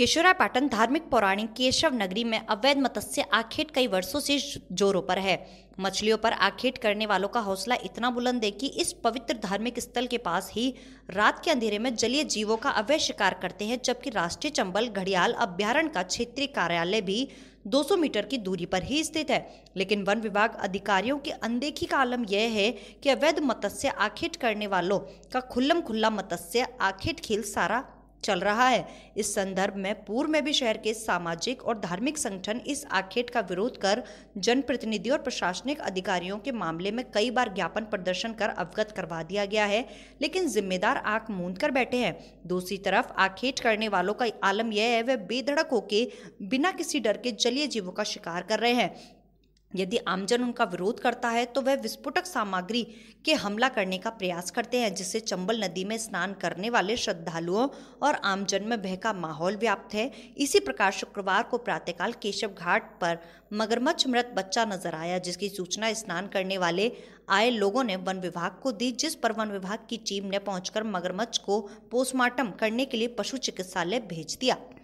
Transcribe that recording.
केशोरा पाटन धार्मिक पौराणिक केशव नगरी में अवैध मत्स्य आखेट कई वर्षों से जोरों पर है मछलियों पर आखेट करने वालों का हौसला इतना बुलंद है कि इस पवित्र धार्मिक स्थल के पास ही रात के अंधेरे में जलीय जीवों का अवैध शिकार करते हैं जबकि राष्ट्रीय चंबल घड़ियाल अभ्यारण का क्षेत्रीय कार्यालय भी 200 मीटर की दूरी पर ही स्थित है लेकिन वन विभाग अधिकारियों की अनदेखी का आलम यह है कि अवैध मत्स्य आखेट करने वालों का खुल्लम खुल्ला मत्स्य आखेट खेल सारा चल रहा है इस संदर्भ में पूर्व में भी शहर के सामाजिक और धार्मिक संगठन इस आखेट का विरोध कर जनप्रतिनिधि और प्रशासनिक अधिकारियों के मामले में कई बार ज्ञापन प्रदर्शन कर अवगत करवा दिया गया है लेकिन जिम्मेदार आंख मूंद कर बैठे हैं दूसरी तरफ आखेट करने वालों का आलम यह है वह बेधड़क होकर बिना किसी डर के जलीय जीवों का शिकार कर रहे हैं यदि आमजन उनका विरोध करता है तो वह विस्फोटक सामग्री के हमला करने का प्रयास करते हैं जिससे चंबल नदी में स्नान करने वाले श्रद्धालुओं और आमजन में भय का माहौल व्याप्त है इसी प्रकार शुक्रवार को प्रातःकाल केशव घाट पर मगरमच्छ मृत बच्चा नजर आया जिसकी सूचना स्नान करने वाले आए लोगों ने वन विभाग को दी जिस पर वन विभाग की टीम ने पहुंचकर मगरमच्छ को पोस्टमार्टम करने के लिए पशु चिकित्सालय भेज दिया